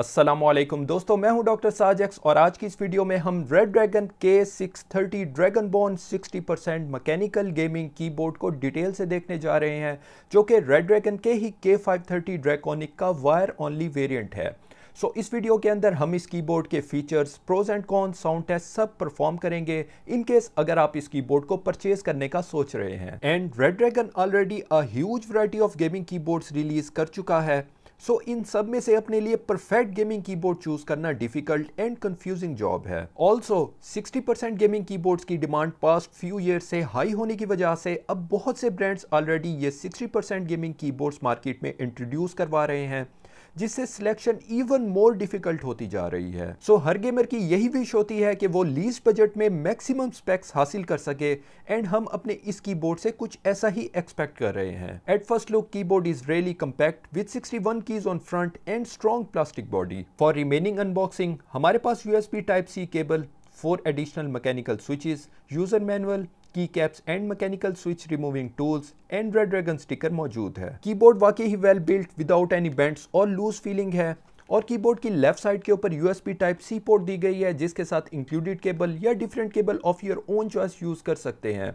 असलम दोस्तों मैं हूं डॉक्टर साजेक्स और आज की इस वीडियो में हम रेड ड्रैगन के 630 Dragonborn sixty percent mechanical gaming keyboard को डिटेल से देखने जा रहे हैं जो कि रेड ड्रैगन के ही के थर्टी ड्रैकोनिक का वायर ओनली वेरिएंट है सो so, इस वीडियो के अंदर हम इस कीबोर्ड के features pros and cons sound test सब परफॉर्म करेंगे इन केस अगर आप इस कीबोर्ड को परचेज करने का सोच रहे हैं and Redragon already a huge variety of gaming keyboards release कर चुका है सो so, इन सब में से अपने लिए परफेक्ट गेमिंग कीबोर्ड चूज करना डिफिकल्ट एंड कंफ्यूजिंग जॉब है ऑल्सो 60% गेमिंग कीबोर्ड्स की डिमांड पास्ट फ्यू ईयर से हाई होने की वजह से अब बहुत से ब्रांड्स ऑलरेडी ये 60% गेमिंग कीबोर्ड्स मार्केट में इंट्रोड्यूस करवा रहे हैं जिससे सिलेक्शन इवन मोर डिफिकल्ट होती जा रही है सो so, हर गेमर की यही विश होती है कि वो लीज बजट में मैक्सिमम स्पेक्स हासिल कर सके एंड हम अपने इस की से कुछ ऐसा ही एक्सपेक्ट कर रहे हैं at first look keyboard is really compact with 61 keys on front and strong plastic body for remaining unboxing हमारे पास USB type C cable four additional mechanical switches user manual keycaps and mechanical switch removing tools and Redragon sticker मौजूद है keyboard वाकई ही well built without any bends और loose feeling है और keyboard की लेफ्ट साइड के ऊपर यूएसबी टाइप सी पोर्ट दी गई है जिसके साथ इंक्लूडेड केबल या different cable of your own choice use कर सकते हैं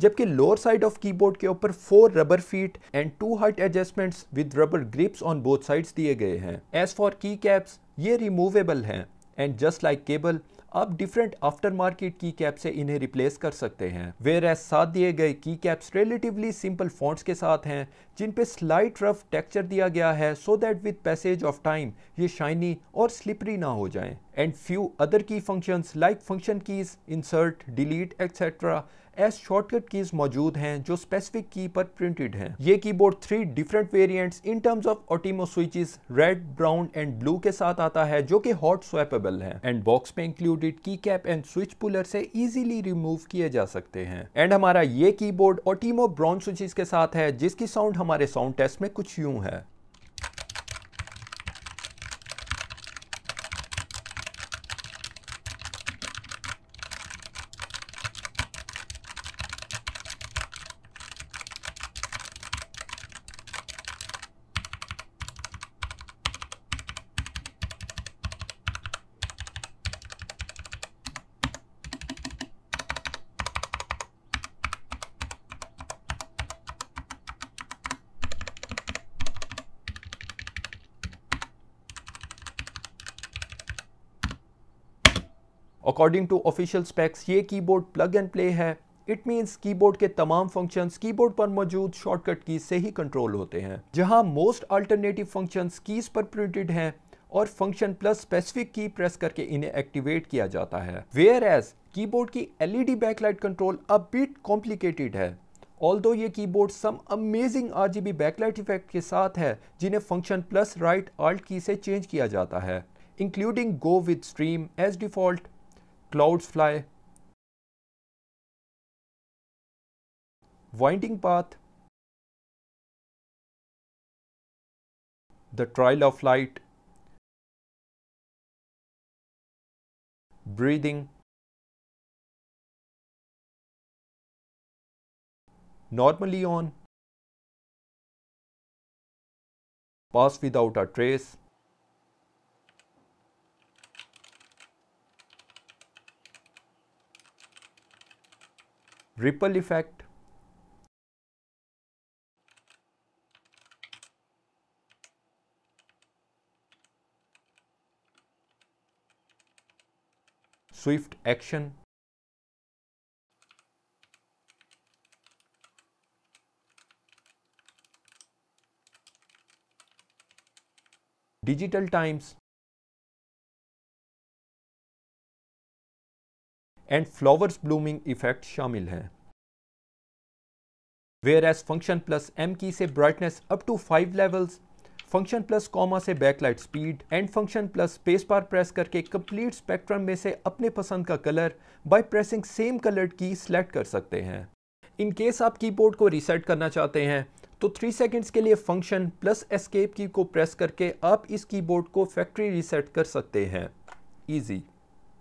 जबकि लोअर साइड ऑफ कीबोर्ड के ऊपर four rubber feet and two height adjustments with rubber grips on both sides दिए गए हैं एज फॉर की कैप्स ये रिमूवेबल हैं एंड जस्ट लाइक केबल आप different aftermarket keycap से इन्हें रिप्लेस कर सकते हैं वेर एस साथ दिए गए की कैप्स रिलेटिवली सिंपल फॉन्ट्स के साथ हैं जिन पे स्लाइट रफ टेक्सचर दिया गया है so that with passage of time ये शाइनी और स्लिपरी ना हो जाएं and few other key functions like function keys, insert, delete, etc. As shortcut keys मौजूद हैं जो स्पेसिफिक की पर प्रिंटेड हैं ये keyboard three different variants in terms of Outemu switches red brown and blue के साथ आता है जो कि हॉट स्वेपेबल है एंड बॉक्स में included keycap and switch puller से इजीली रिमूव किए जा सकते हैं एंड हमारा ये कीबोर्ड ऑटीमो ब्राउन स्विचेस के साथ है जिसकी साउंड हमारे साउंड टेस्ट में कुछ यूं है अकॉर्डिंग टू ऑफिशियल स्पेक्स ये कीबोर्ड प्लग एंड प्ले है इट मीन्स कीबोर्ड के तमाम फंक्शन कीबोर्ड पर मौजूद शॉर्टकट की से ही कंट्रोल होते हैं जहां मोस्ट अल्टरनेटिव फंक्शन कीज पर प्रिंटेड हैं और function plus specific key press करके इन्हें एक्टिवेट किया जाता है वेयर एज कीबोर्ड की एलईडी बैकलाइट कंट्रोल अब बिट कॉम्प्लिकेटेड है ऑल दो ये keyboard some amazing RGB backlight effect के साथ है जिन्हें फंक्शन प्लस राइट आल्ट की से चेंज किया जाता है including go with stream as default clouds fly, winding path, the trail of light, breathing, normally on, pass without a trace, ripple effect, swift action, digital times and flowers blooming effect शामिल हैं whereas function plus M key से brightness up to five levels function plus comma से backlight speed and function plus space bar press करके complete spectrum में से अपने पसंद का colour by pressing same colour key select कर सकते हैं इन केस आप कीबोर्ड को रीसेट करना चाहते हैं तो थ्री सेकेंड्स के लिए फंक्शन प्लस एस्केप की को प्रेस करके आप इस कीबोर्ड को फैक्ट्री रीसेट कर सकते हैं easy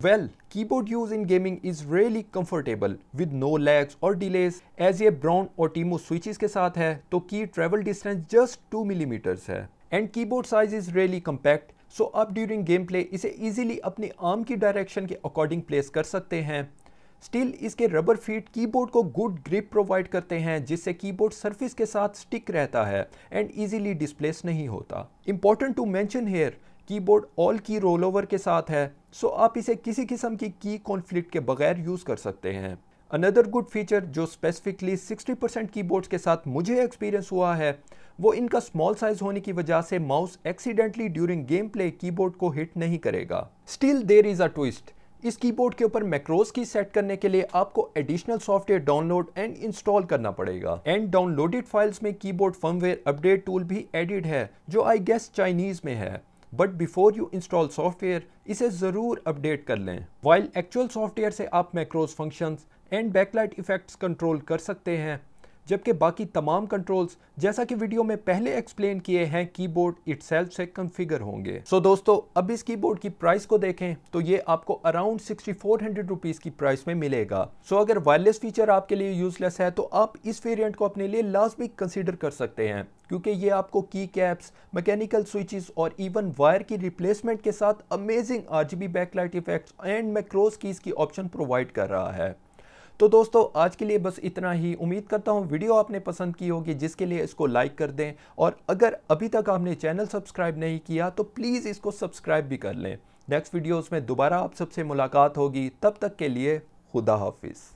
Well, keyboard use in gaming is really comfortable with no lags or delays as ये Brown और Timo switches के साथ है तो key travel distance just 2 mm है and keyboard size is really compact so आप during gameplay इसे easily अपने arm की direction के according place कर सकते हैं स्टिल इसके रबर फीट कीबोर्ड को गुड ग्रिप प्रोवाइड करते हैं जिससे कीबोर्ड सरफेस के साथ स्टिक रहता है एंड इजीली डिस्प्लेस नहीं होता important to mention here keyboard all key rollover के साथ है सो आप इसे किसी किस्म की की कॉन्फ्लिक्ट के बगैर यूज़ कर सकते हैं अनदर गुड फीचर जो स्पेसिफिकली 60% परसेंट कीबोर्ड्स के साथ मुझे एक्सपीरियंस हुआ है वो इनका स्मॉल साइज होने की वजह से mouse accidentally during gameplay keyboard को हिट नहीं करेगा still there is a twist इस कीबोर्ड के ऊपर मैक्रोस की सेट करने के लिए आपको additional software download and install करना पड़ेगा एंड डाउनलोडेड फाइल्स में कीबोर्ड फर्मवेयर अपडेट टूल भी एडिड है जो आई गेस चाइनीज में है but before you install software इसे ज़रूर अपडेट कर लें वाइल एक्चुअल सॉफ्टवेयर से आप macros functions and backlight effects control कर सकते हैं जबकि बाकी तमाम कंट्रोल्स जैसा कि वीडियो में पहले एक्सप्लेन किए हैं कीबोर्ड इटसेल्फ से कंफिगर होंगे सो so दोस्तों अब इस कीबोर्ड की प्राइस को देखें तो ये आपको अराउंड सिक्सटी फोर हंड्रेड की प्राइस में मिलेगा सो so अगर वायरलेस फीचर आपके लिए यूजलेस है तो आप इस वेरियंट को अपने लिए लाजमी कंसिडर कर सकते हैं क्योंकि ये आपको की कैप्स मैकेनिकल स्विचेस और इवन वायर की रिप्लेसमेंट के साथ amazing RGB backlight effects and macros keys की ऑप्शन प्रोवाइड कर रहा है तो दोस्तों आज के लिए बस इतना ही उम्मीद करता हूँ वीडियो आपने पसंद की होगी जिसके लिए इसको लाइक कर दें और अगर अभी तक आपने चैनल सब्सक्राइब नहीं किया तो प्लीज़ इसको सब्सक्राइब भी कर लें नेक्स्ट वीडियोज़ में दोबारा आप सबसे मुलाकात होगी तब तक के लिए खुदा हाफिज़